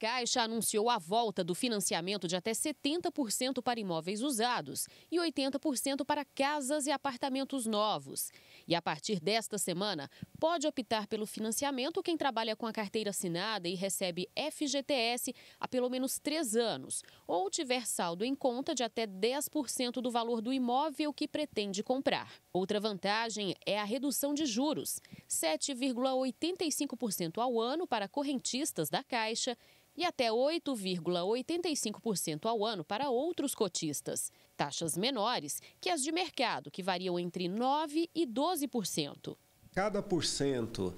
Caixa anunciou a volta do financiamento de até 70% para imóveis usados e 80% para casas e apartamentos novos. E a partir desta semana, pode optar pelo financiamento quem trabalha com a carteira assinada e recebe FGTS há pelo menos três anos, ou tiver saldo em conta de até 10% do valor do imóvel que pretende comprar. Outra vantagem é a redução de juros, 7,85% ao ano para correntistas da Caixa e até 8,85% ao ano para outros cotistas. Taxas menores que as de mercado, que variam entre 9% e 12%. Cada por cento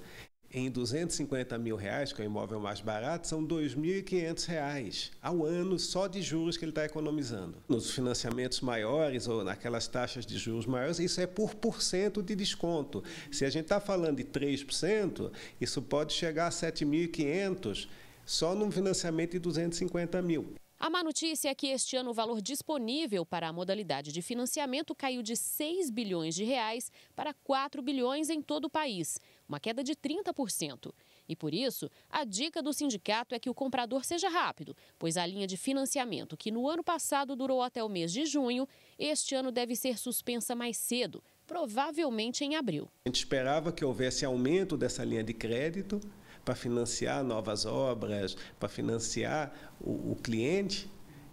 em 250 mil reais, que é o imóvel mais barato, são 2.500 reais ao ano só de juros que ele está economizando. Nos financiamentos maiores ou naquelas taxas de juros maiores, isso é por porcento de desconto. Se a gente está falando de 3%, isso pode chegar a 7.500 só num financiamento de 250 mil. A má notícia é que este ano o valor disponível para a modalidade de financiamento caiu de 6 bilhões de reais para 4 bilhões em todo o país, uma queda de 30%. E por isso, a dica do sindicato é que o comprador seja rápido, pois a linha de financiamento, que no ano passado durou até o mês de junho, este ano deve ser suspensa mais cedo, provavelmente em abril. A gente esperava que houvesse aumento dessa linha de crédito para financiar novas obras, para financiar o, o cliente,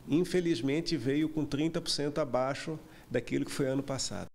infelizmente veio com 30% abaixo daquilo que foi ano passado.